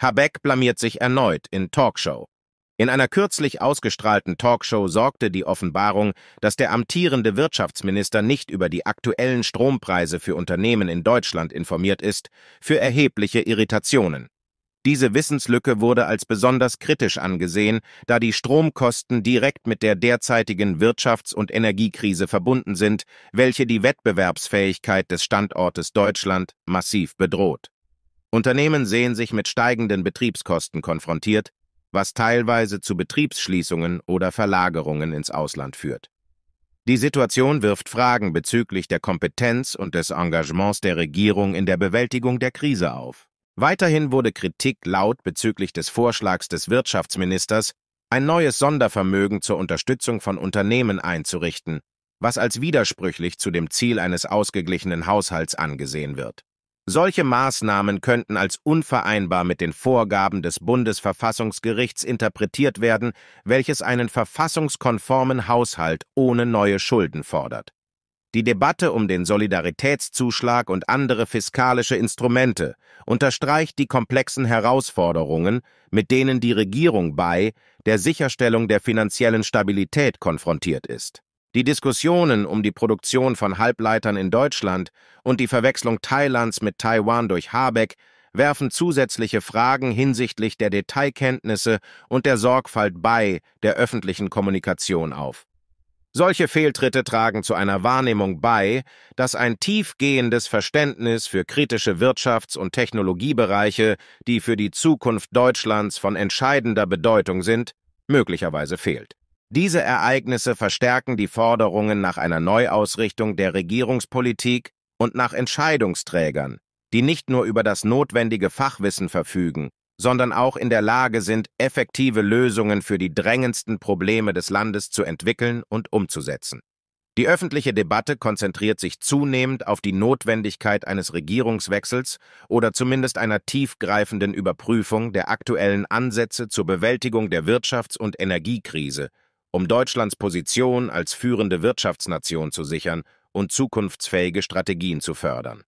Habeck blamiert sich erneut in Talkshow. In einer kürzlich ausgestrahlten Talkshow sorgte die Offenbarung, dass der amtierende Wirtschaftsminister nicht über die aktuellen Strompreise für Unternehmen in Deutschland informiert ist, für erhebliche Irritationen. Diese Wissenslücke wurde als besonders kritisch angesehen, da die Stromkosten direkt mit der derzeitigen Wirtschafts- und Energiekrise verbunden sind, welche die Wettbewerbsfähigkeit des Standortes Deutschland massiv bedroht. Unternehmen sehen sich mit steigenden Betriebskosten konfrontiert, was teilweise zu Betriebsschließungen oder Verlagerungen ins Ausland führt. Die Situation wirft Fragen bezüglich der Kompetenz und des Engagements der Regierung in der Bewältigung der Krise auf. Weiterhin wurde Kritik laut bezüglich des Vorschlags des Wirtschaftsministers, ein neues Sondervermögen zur Unterstützung von Unternehmen einzurichten, was als widersprüchlich zu dem Ziel eines ausgeglichenen Haushalts angesehen wird. Solche Maßnahmen könnten als unvereinbar mit den Vorgaben des Bundesverfassungsgerichts interpretiert werden, welches einen verfassungskonformen Haushalt ohne neue Schulden fordert. Die Debatte um den Solidaritätszuschlag und andere fiskalische Instrumente unterstreicht die komplexen Herausforderungen, mit denen die Regierung bei der Sicherstellung der finanziellen Stabilität konfrontiert ist. Die Diskussionen um die Produktion von Halbleitern in Deutschland und die Verwechslung Thailands mit Taiwan durch Habeck werfen zusätzliche Fragen hinsichtlich der Detailkenntnisse und der Sorgfalt bei der öffentlichen Kommunikation auf. Solche Fehltritte tragen zu einer Wahrnehmung bei, dass ein tiefgehendes Verständnis für kritische Wirtschafts- und Technologiebereiche, die für die Zukunft Deutschlands von entscheidender Bedeutung sind, möglicherweise fehlt. Diese Ereignisse verstärken die Forderungen nach einer Neuausrichtung der Regierungspolitik und nach Entscheidungsträgern, die nicht nur über das notwendige Fachwissen verfügen, sondern auch in der Lage sind, effektive Lösungen für die drängendsten Probleme des Landes zu entwickeln und umzusetzen. Die öffentliche Debatte konzentriert sich zunehmend auf die Notwendigkeit eines Regierungswechsels oder zumindest einer tiefgreifenden Überprüfung der aktuellen Ansätze zur Bewältigung der Wirtschafts- und Energiekrise um Deutschlands Position als führende Wirtschaftsnation zu sichern und zukunftsfähige Strategien zu fördern